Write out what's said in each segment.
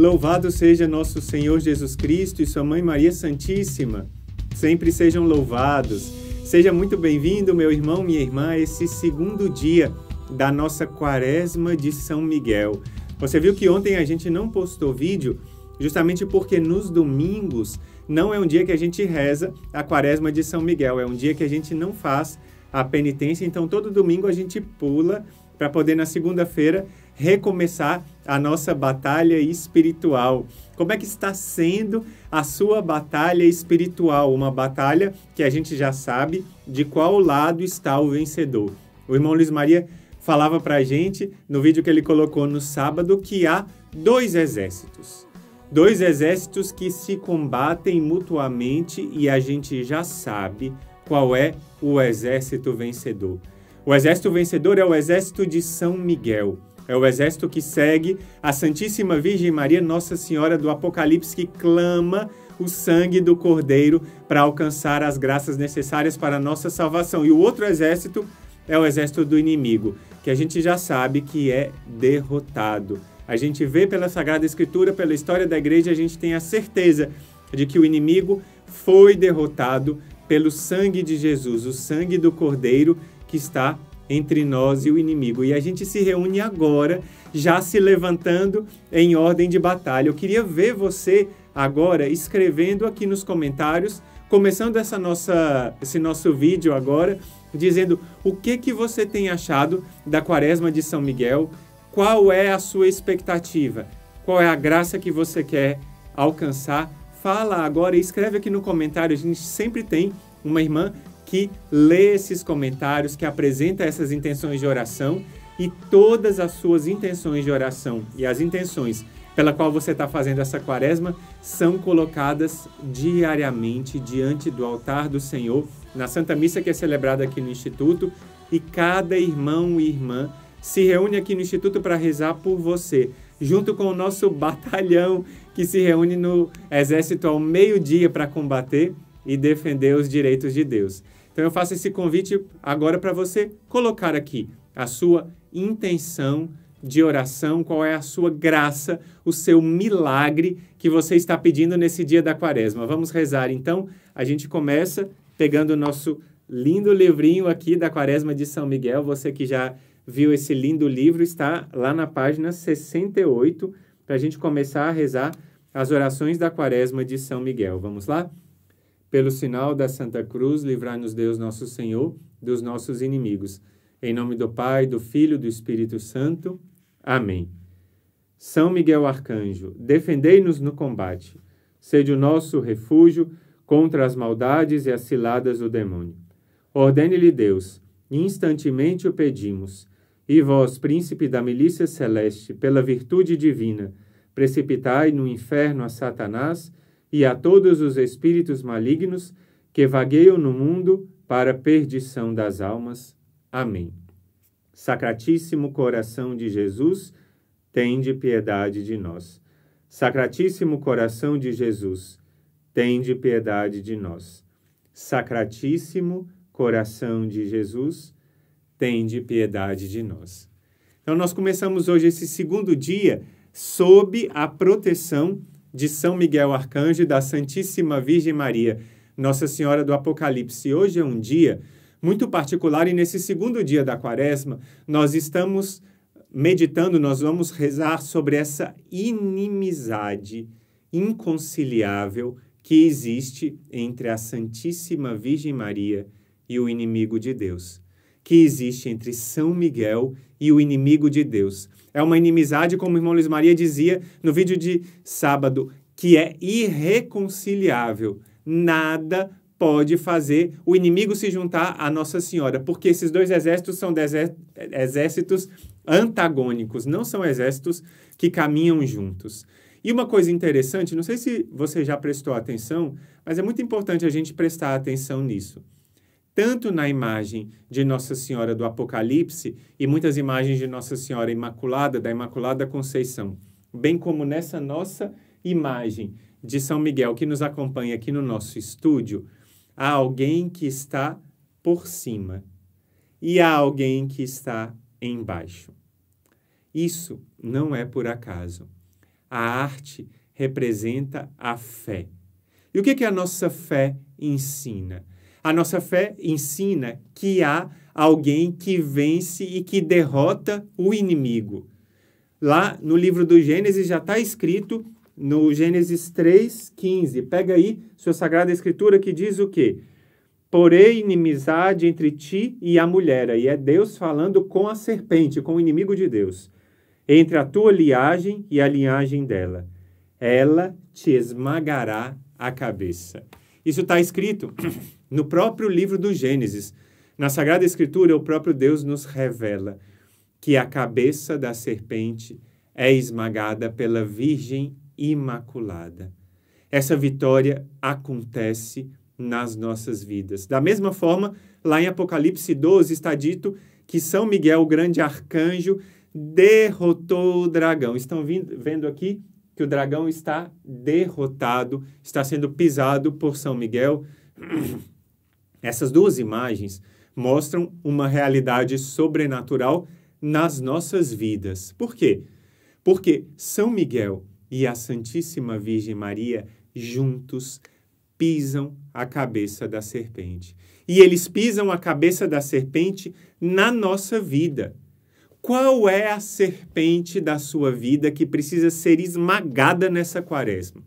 Louvado seja nosso Senhor Jesus Cristo e sua mãe Maria Santíssima. Sempre sejam louvados. Seja muito bem-vindo, meu irmão, minha irmã, a esse segundo dia da nossa Quaresma de São Miguel. Você viu que ontem a gente não postou vídeo, justamente porque nos domingos não é um dia que a gente reza a Quaresma de São Miguel, é um dia que a gente não faz a penitência, então todo domingo a gente pula para poder na segunda-feira recomeçar a nossa batalha espiritual. Como é que está sendo a sua batalha espiritual? Uma batalha que a gente já sabe de qual lado está o vencedor. O irmão Luiz Maria falava para a gente no vídeo que ele colocou no sábado que há dois exércitos. Dois exércitos que se combatem mutuamente e a gente já sabe qual é o exército vencedor. O exército vencedor é o exército de São Miguel. É o exército que segue a Santíssima Virgem Maria, Nossa Senhora do Apocalipse, que clama o sangue do Cordeiro para alcançar as graças necessárias para a nossa salvação. E o outro exército é o exército do inimigo, que a gente já sabe que é derrotado. A gente vê pela Sagrada Escritura, pela história da igreja, a gente tem a certeza de que o inimigo foi derrotado pelo sangue de Jesus, o sangue do Cordeiro que está entre nós e o inimigo. E a gente se reúne agora, já se levantando em ordem de batalha. Eu queria ver você agora escrevendo aqui nos comentários, começando essa nossa, esse nosso vídeo agora, dizendo o que que você tem achado da Quaresma de São Miguel, qual é a sua expectativa, qual é a graça que você quer alcançar. Fala agora e escreve aqui no comentário, a gente sempre tem uma irmã que lê esses comentários, que apresenta essas intenções de oração e todas as suas intenções de oração e as intenções pela qual você está fazendo essa quaresma são colocadas diariamente diante do altar do Senhor na Santa Missa que é celebrada aqui no Instituto e cada irmão e irmã se reúne aqui no Instituto para rezar por você, junto com o nosso batalhão que se reúne no Exército ao meio-dia para combater e defender os direitos de Deus. Então eu faço esse convite agora para você colocar aqui a sua intenção de oração, qual é a sua graça, o seu milagre que você está pedindo nesse dia da quaresma. Vamos rezar então. A gente começa pegando o nosso lindo livrinho aqui da Quaresma de São Miguel. Você que já viu esse lindo livro está lá na página 68 para a gente começar a rezar as orações da Quaresma de São Miguel. Vamos lá? Pelo sinal da Santa Cruz, livrai-nos Deus nosso Senhor dos nossos inimigos. Em nome do Pai, do Filho e do Espírito Santo. Amém. São Miguel Arcanjo, defendei-nos no combate. Sede o nosso refúgio contra as maldades e as ciladas do demônio. Ordene-lhe Deus, instantemente o pedimos. E vós, príncipe da milícia celeste, pela virtude divina, precipitai no inferno a Satanás e a todos os espíritos malignos que vagueiam no mundo para a perdição das almas. Amém. Sacratíssimo coração de Jesus, tende piedade de nós. Sacratíssimo coração de Jesus, tende piedade de nós. Sacratíssimo coração de Jesus, tende piedade de nós. Então, nós começamos hoje esse segundo dia sob a proteção de São Miguel Arcanjo e da Santíssima Virgem Maria, Nossa Senhora do Apocalipse. Hoje é um dia muito particular e nesse segundo dia da Quaresma, nós estamos meditando, nós vamos rezar sobre essa inimizade inconciliável que existe entre a Santíssima Virgem Maria e o inimigo de Deus que existe entre São Miguel e o inimigo de Deus. É uma inimizade, como o irmão Luiz Maria dizia no vídeo de sábado, que é irreconciliável. Nada pode fazer o inimigo se juntar à Nossa Senhora, porque esses dois exércitos são exércitos antagônicos, não são exércitos que caminham juntos. E uma coisa interessante, não sei se você já prestou atenção, mas é muito importante a gente prestar atenção nisso tanto na imagem de Nossa Senhora do Apocalipse e muitas imagens de Nossa Senhora Imaculada, da Imaculada Conceição, bem como nessa nossa imagem de São Miguel que nos acompanha aqui no nosso estúdio, há alguém que está por cima e há alguém que está embaixo. Isso não é por acaso. A arte representa a fé. E o que, que a nossa fé ensina? A nossa fé ensina que há alguém que vence e que derrota o inimigo. Lá no livro do Gênesis já está escrito, no Gênesis 3,15. Pega aí sua Sagrada Escritura que diz o quê? Porém, inimizade entre ti e a mulher. E é Deus falando com a serpente, com o inimigo de Deus. Entre a tua linhagem e a linhagem dela. Ela te esmagará a cabeça. Isso está escrito no próprio livro do Gênesis. Na Sagrada Escritura, o próprio Deus nos revela que a cabeça da serpente é esmagada pela Virgem Imaculada. Essa vitória acontece nas nossas vidas. Da mesma forma, lá em Apocalipse 12 está dito que São Miguel, o grande arcanjo, derrotou o dragão. Estão vendo aqui que o dragão está derrotado, está sendo pisado por São Miguel. Essas duas imagens mostram uma realidade sobrenatural nas nossas vidas. Por quê? Porque São Miguel e a Santíssima Virgem Maria juntos pisam a cabeça da serpente. E eles pisam a cabeça da serpente na nossa vida. Qual é a serpente da sua vida que precisa ser esmagada nessa quaresma?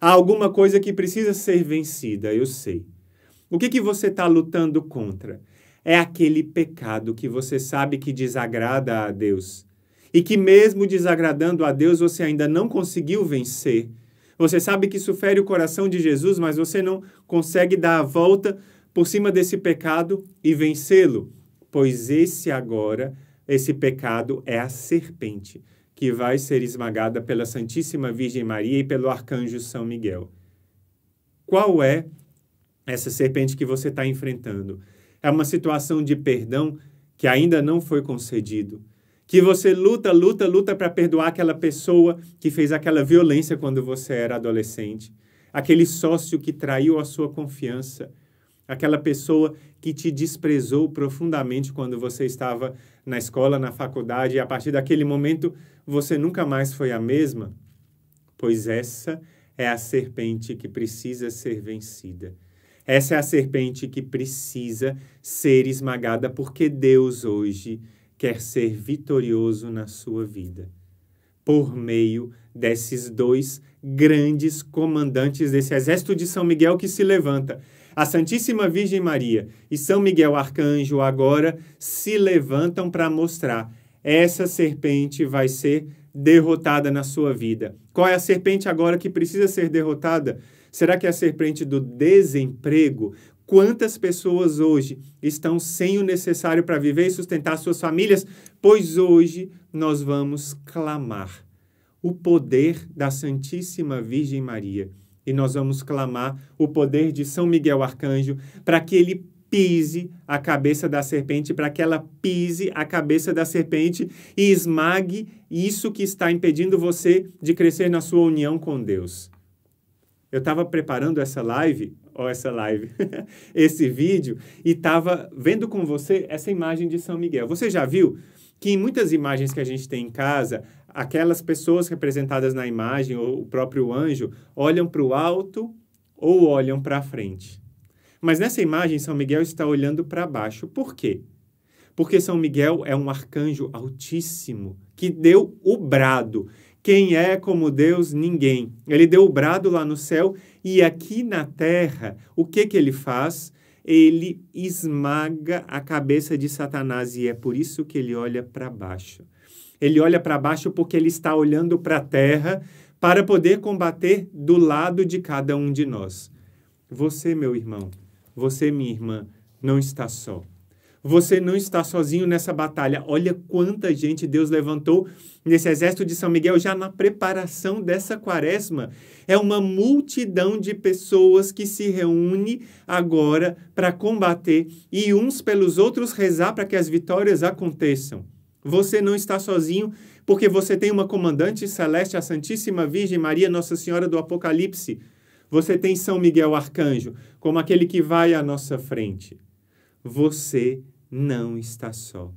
Há alguma coisa que precisa ser vencida, eu sei. O que, que você está lutando contra? É aquele pecado que você sabe que desagrada a Deus. E que, mesmo desagradando a Deus, você ainda não conseguiu vencer. Você sabe que isso fere o coração de Jesus, mas você não consegue dar a volta por cima desse pecado e vencê-lo. Pois esse agora, esse pecado é a serpente que vai ser esmagada pela Santíssima Virgem Maria e pelo arcanjo São Miguel. Qual é essa serpente que você está enfrentando. É uma situação de perdão que ainda não foi concedido. Que você luta, luta, luta para perdoar aquela pessoa que fez aquela violência quando você era adolescente, aquele sócio que traiu a sua confiança, aquela pessoa que te desprezou profundamente quando você estava na escola, na faculdade, e a partir daquele momento você nunca mais foi a mesma? Pois essa é a serpente que precisa ser vencida. Essa é a serpente que precisa ser esmagada, porque Deus hoje quer ser vitorioso na sua vida, por meio desses dois grandes comandantes desse exército de São Miguel que se levanta. A Santíssima Virgem Maria e São Miguel Arcanjo agora se levantam para mostrar: essa serpente vai ser derrotada na sua vida. Qual é a serpente agora que precisa ser derrotada? Será que a serpente do desemprego Quantas pessoas hoje estão sem o necessário para viver e sustentar suas famílias? Pois hoje nós vamos clamar o poder da Santíssima Virgem Maria e nós vamos clamar o poder de São Miguel Arcanjo para que ele pise a cabeça da serpente, para que ela pise a cabeça da serpente e esmague isso que está impedindo você de crescer na sua união com Deus. Eu estava preparando essa live, ou essa live, esse vídeo, e estava vendo com você essa imagem de São Miguel. Você já viu que em muitas imagens que a gente tem em casa, aquelas pessoas representadas na imagem, ou o próprio anjo, olham para o alto ou olham para a frente. Mas nessa imagem, São Miguel está olhando para baixo. Por quê? Porque São Miguel é um arcanjo altíssimo que deu o brado. Quem é como Deus? Ninguém. Ele deu o brado lá no céu e aqui na terra, o que, que ele faz? Ele esmaga a cabeça de Satanás e é por isso que ele olha para baixo. Ele olha para baixo porque ele está olhando para a terra para poder combater do lado de cada um de nós. Você, meu irmão, você, minha irmã, não está só. Você não está sozinho nessa batalha. Olha quanta gente Deus levantou nesse exército de São Miguel já na preparação dessa quaresma. É uma multidão de pessoas que se reúne agora para combater e uns pelos outros rezar para que as vitórias aconteçam. Você não está sozinho porque você tem uma comandante celeste, a Santíssima Virgem Maria, Nossa Senhora do Apocalipse. Você tem São Miguel Arcanjo, como aquele que vai à nossa frente. Você não está só.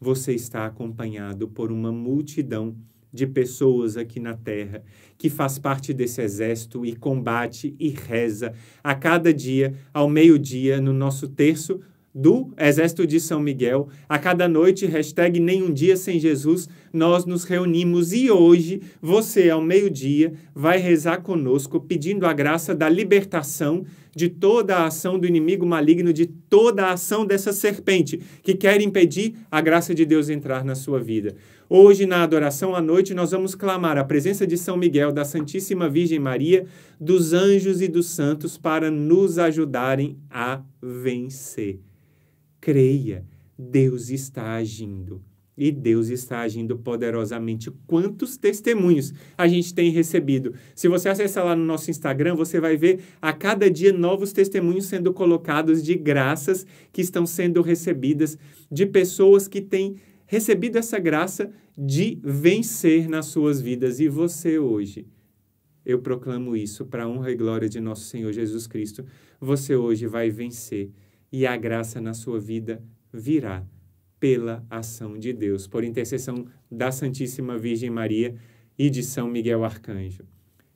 Você está acompanhado por uma multidão de pessoas aqui na terra que faz parte desse exército e combate e reza a cada dia, ao meio-dia, no nosso terço do Exército de São Miguel, a cada noite, hashtag Nenhum Dia Sem Jesus, nós nos reunimos e hoje você, ao meio-dia, vai rezar conosco pedindo a graça da libertação de toda a ação do inimigo maligno, de toda a ação dessa serpente que quer impedir a graça de Deus entrar na sua vida. Hoje, na adoração à noite, nós vamos clamar a presença de São Miguel, da Santíssima Virgem Maria, dos anjos e dos santos para nos ajudarem a vencer. Creia, Deus está agindo. E Deus está agindo poderosamente. Quantos testemunhos a gente tem recebido? Se você acessar lá no nosso Instagram, você vai ver a cada dia novos testemunhos sendo colocados de graças que estão sendo recebidas de pessoas que têm recebido essa graça de vencer nas suas vidas. E você hoje? Eu proclamo isso para a honra e glória de nosso Senhor Jesus Cristo. Você hoje vai vencer e a graça na sua vida virá pela ação de Deus, por intercessão da Santíssima Virgem Maria e de São Miguel Arcanjo,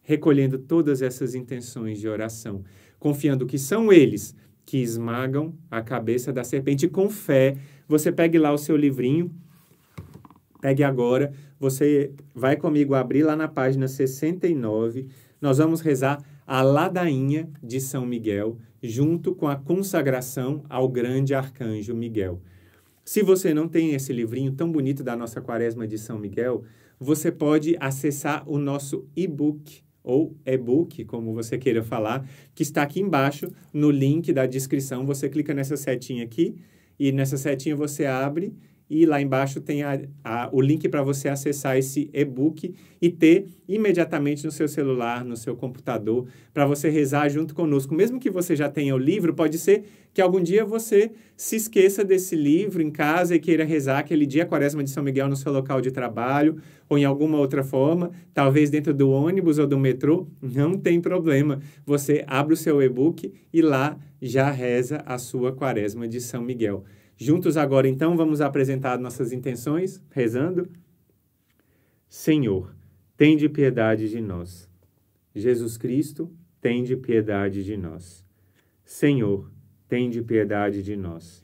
recolhendo todas essas intenções de oração, confiando que são eles que esmagam a cabeça da serpente com fé. Você pegue lá o seu livrinho, pegue agora, você vai comigo abrir lá na página 69. Nós vamos rezar a ladainha de São Miguel junto com a consagração ao grande arcanjo Miguel. Se você não tem esse livrinho tão bonito da nossa Quaresma de São Miguel, você pode acessar o nosso e-book ou e-book, como você queira falar, que está aqui embaixo no link da descrição. Você clica nessa setinha aqui e nessa setinha você abre e lá embaixo tem a, a, o link para você acessar esse e-book e ter imediatamente no seu celular, no seu computador, para você rezar junto conosco. Mesmo que você já tenha o livro, pode ser que algum dia você se esqueça desse livro em casa e queira rezar aquele dia a Quaresma de São Miguel no seu local de trabalho ou em alguma outra forma, talvez dentro do ônibus ou do metrô, não tem problema. Você abre o seu e-book e lá já reza a sua Quaresma de São Miguel. Juntos agora, então, vamos apresentar nossas intenções, rezando. Senhor, tende piedade de nós. Jesus Cristo, tende piedade de nós. Senhor, tende piedade de nós.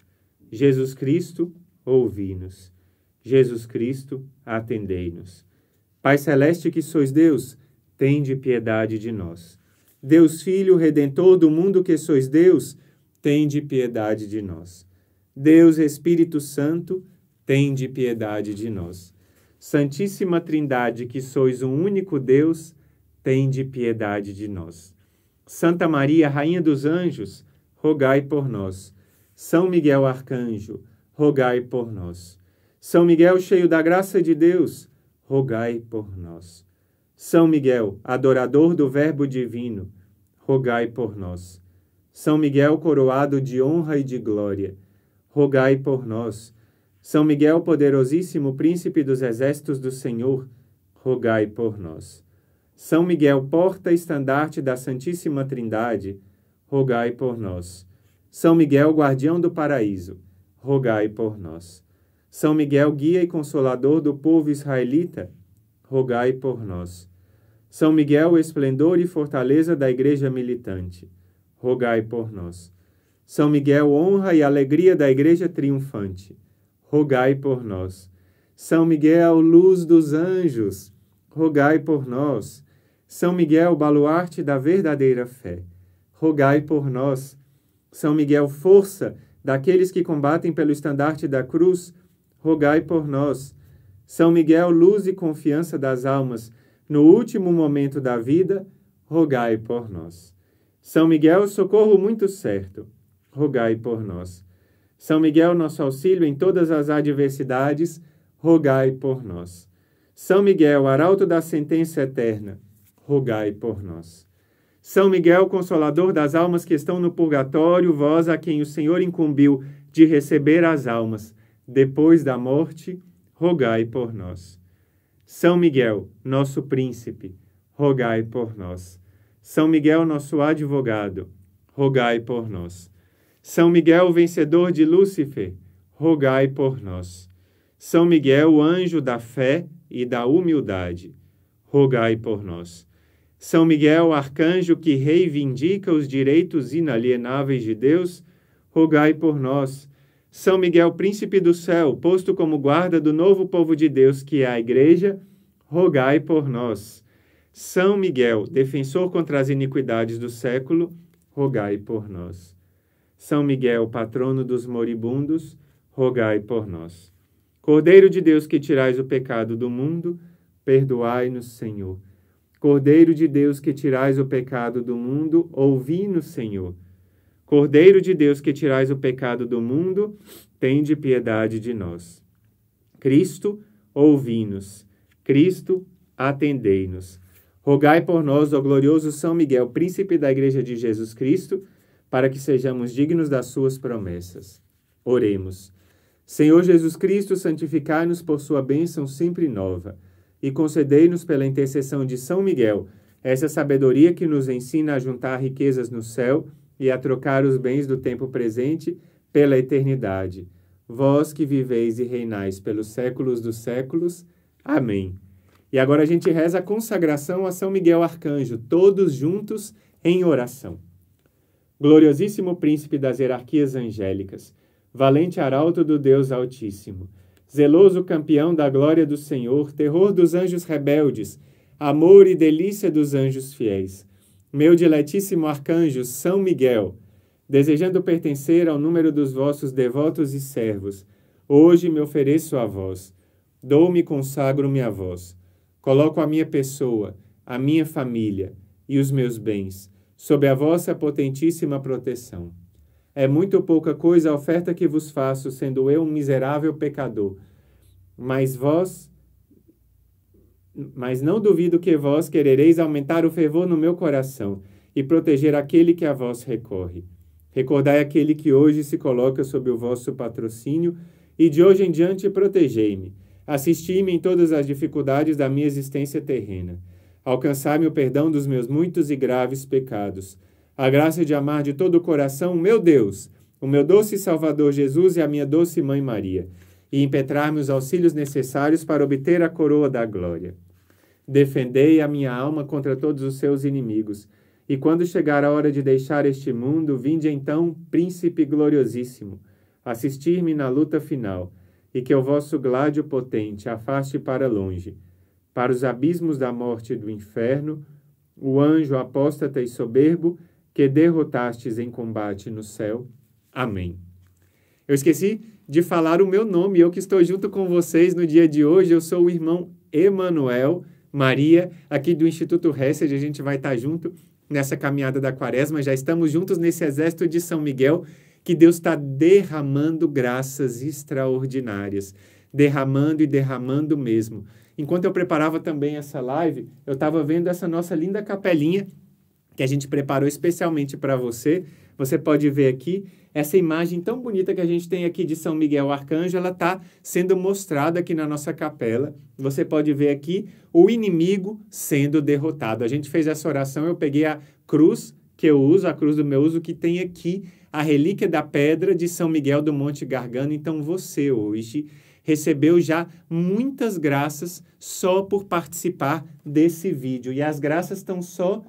Jesus Cristo, ouvi-nos. Jesus Cristo, atendei-nos. Pai celeste que sois Deus, tende piedade de nós. Deus Filho, redentor do mundo que sois Deus, tende piedade de nós. Deus Espírito Santo, tem de piedade de nós. Santíssima Trindade, que sois um único Deus, tem de piedade de nós. Santa Maria, Rainha dos Anjos, rogai por nós. São Miguel Arcanjo, rogai por nós. São Miguel, cheio da graça de Deus, rogai por nós. São Miguel, adorador do Verbo Divino, rogai por nós. São Miguel, coroado de honra e de glória, rogai por nós. São Miguel, poderosíssimo príncipe dos exércitos do Senhor, rogai por nós. São Miguel, porta estandarte da Santíssima Trindade, rogai por nós. São Miguel, guardião do paraíso, rogai por nós. São Miguel, guia e consolador do povo israelita, rogai por nós. São Miguel, esplendor e fortaleza da Igreja militante, rogai por nós. São Miguel, honra e alegria da Igreja triunfante, rogai por nós. São Miguel, luz dos anjos, rogai por nós. São Miguel, baluarte da verdadeira fé, rogai por nós. São Miguel, força daqueles que combatem pelo estandarte da cruz, rogai por nós. São Miguel, luz e confiança das almas, no último momento da vida, rogai por nós. São Miguel, socorro muito certo rogai por nós. São Miguel, nosso auxílio em todas as adversidades, rogai por nós. São Miguel, arauto da sentença eterna, rogai por nós. São Miguel, consolador das almas que estão no purgatório, vós a quem o Senhor incumbiu de receber as almas depois da morte, rogai por nós. São Miguel, nosso príncipe, rogai por nós. São Miguel, nosso advogado, rogai por nós. São Miguel, vencedor de Lúcifer, rogai por nós. São Miguel, anjo da fé e da humildade, rogai por nós. São Miguel, arcanjo que reivindica os direitos inalienáveis de Deus, rogai por nós. São Miguel, príncipe do céu, posto como guarda do novo povo de Deus, que é a Igreja, rogai por nós. São Miguel, defensor contra as iniquidades do século, rogai por nós. São Miguel, patrono dos moribundos, rogai por nós. Cordeiro de Deus que tirais o pecado do mundo, perdoai-nos, Senhor. Cordeiro de Deus que tirais o pecado do mundo, ouvi-nos, Senhor. Cordeiro de Deus que tirais o pecado do mundo, tende piedade de nós. Cristo, ouvi-nos. Cristo, atendei-nos. Rogai por nós, ó glorioso São Miguel, príncipe da Igreja de Jesus Cristo, para que sejamos dignos das suas promessas. Oremos. Senhor Jesus Cristo, santificai-nos por sua bênção sempre nova e concedei-nos pela intercessão de São Miguel essa sabedoria que nos ensina a juntar riquezas no céu e a trocar os bens do tempo presente pela eternidade. Vós que viveis e reinais pelos séculos dos séculos. Amém. E agora a gente reza a consagração a São Miguel Arcanjo, todos juntos em oração gloriosíssimo príncipe das hierarquias angélicas, valente arauto do Deus Altíssimo, zeloso campeão da glória do Senhor, terror dos anjos rebeldes, amor e delícia dos anjos fiéis. Meu diletíssimo arcanjo São Miguel, desejando pertencer ao número dos vossos devotos e servos, hoje me ofereço a vós, dou-me e consagro-me a vós. Coloco a minha pessoa, a minha família e os meus bens sob a vossa potentíssima proteção. É muito pouca coisa a oferta que vos faço, sendo eu um miserável pecador. Mas vós mas não duvido que vós querereis aumentar o fervor no meu coração e proteger aquele que a vós recorre. Recordai aquele que hoje se coloca sob o vosso patrocínio e de hoje em diante protegei-me. Assisti-me em todas as dificuldades da minha existência terrena alcançar me o perdão dos meus muitos e graves pecados. A graça de amar de todo o coração o meu Deus, o meu doce Salvador Jesus e a minha doce Mãe Maria, e impetrar-me os auxílios necessários para obter a coroa da glória. Defendei a minha alma contra todos os seus inimigos. E quando chegar a hora de deixar este mundo, vinde então, príncipe gloriosíssimo, assistir-me na luta final, e que o vosso gládio potente afaste para longe para os abismos da morte e do inferno, o anjo apóstata e soberbo que derrotastes em combate no céu. Amém. Eu esqueci de falar o meu nome, eu que estou junto com vocês no dia de hoje, eu sou o irmão Emanuel Maria, aqui do Instituto Hesed, a gente vai estar junto nessa caminhada da quaresma, já estamos juntos nesse exército de São Miguel, que Deus está derramando graças extraordinárias, derramando e derramando mesmo enquanto eu preparava também essa live, eu estava vendo essa nossa linda capelinha que a gente preparou especialmente para você. Você pode ver aqui essa imagem tão bonita que a gente tem aqui de São Miguel Arcanjo, ela está sendo mostrada aqui na nossa capela. Você pode ver aqui o inimigo sendo derrotado. A gente fez essa oração, eu peguei a cruz que eu uso, a cruz do meu uso, que tem aqui a relíquia da pedra de São Miguel do Monte Gargano. Então você hoje recebeu já muitas graças só por participar desse vídeo. E as graças estão só.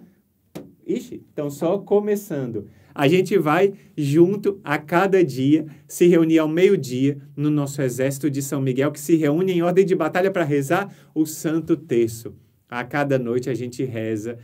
Ixi, estão só começando. A gente vai junto a cada dia se reunir ao meio-dia no nosso exército de São Miguel, que se reúne em ordem de batalha para rezar o Santo Terço. A cada noite a gente reza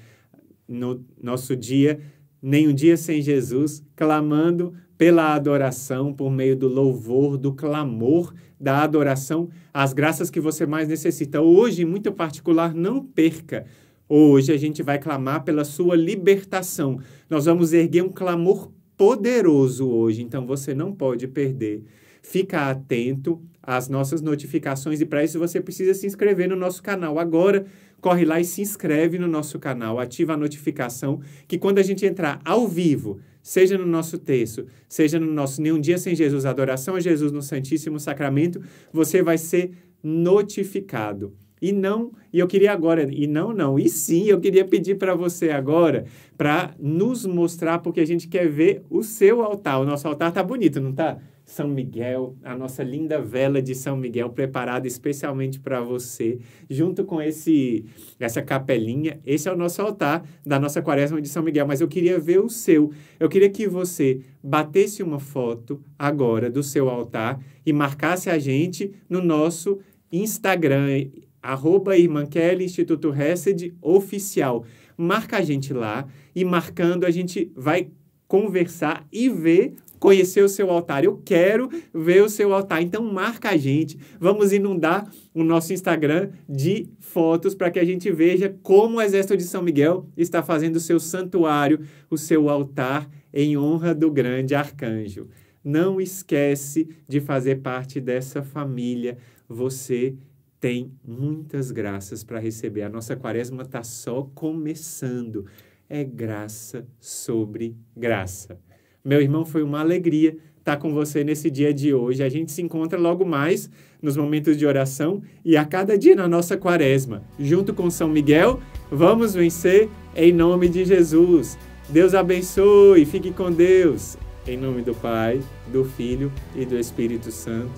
no nosso dia, nem um dia sem Jesus, clamando pela adoração, por meio do louvor, do clamor, da adoração, as graças que você mais necessita. Hoje, muito particular, não perca. Hoje a gente vai clamar pela sua libertação. Nós vamos erguer um clamor poderoso hoje, então você não pode perder. Fica atento às nossas notificações e para isso você precisa se inscrever no nosso canal agora corre lá e se inscreve no nosso canal, ativa a notificação, que quando a gente entrar ao vivo seja no nosso texto, seja no nosso Nenhum Dia Sem Jesus, adoração a Jesus no Santíssimo Sacramento, você vai ser notificado. E não, e eu queria agora, e não, não, e sim, eu queria pedir para você agora para nos mostrar, porque a gente quer ver o seu altar. O nosso altar tá bonito, não tá? São Miguel, a nossa linda vela de São Miguel preparada especialmente para você, junto com esse essa capelinha. Esse é o nosso altar da nossa Quaresma de São Miguel, mas eu queria ver o seu. Eu queria que você batesse uma foto agora do seu altar e marcasse a gente no nosso Instagram arroba Irmã Kelly, Instituto Hesed Oficial. Marca a gente lá e marcando a gente vai conversar e ver conhecer o seu altar. Eu quero ver o seu altar. Então marca a gente. Vamos inundar o nosso Instagram de fotos para que a gente veja como o Exército de São Miguel está fazendo o seu santuário, o seu altar em honra do grande arcanjo. Não esquece de fazer parte dessa família. Você tem muitas graças para receber. A nossa quaresma está só começando. É graça sobre graça. Meu irmão, foi uma alegria estar com você nesse dia de hoje. A gente se encontra logo mais nos momentos de oração e a cada dia na nossa quaresma. Junto com São Miguel, vamos vencer em nome de Jesus. Deus abençoe, fique com Deus. Em nome do Pai, do Filho e do Espírito Santo.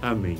Amém.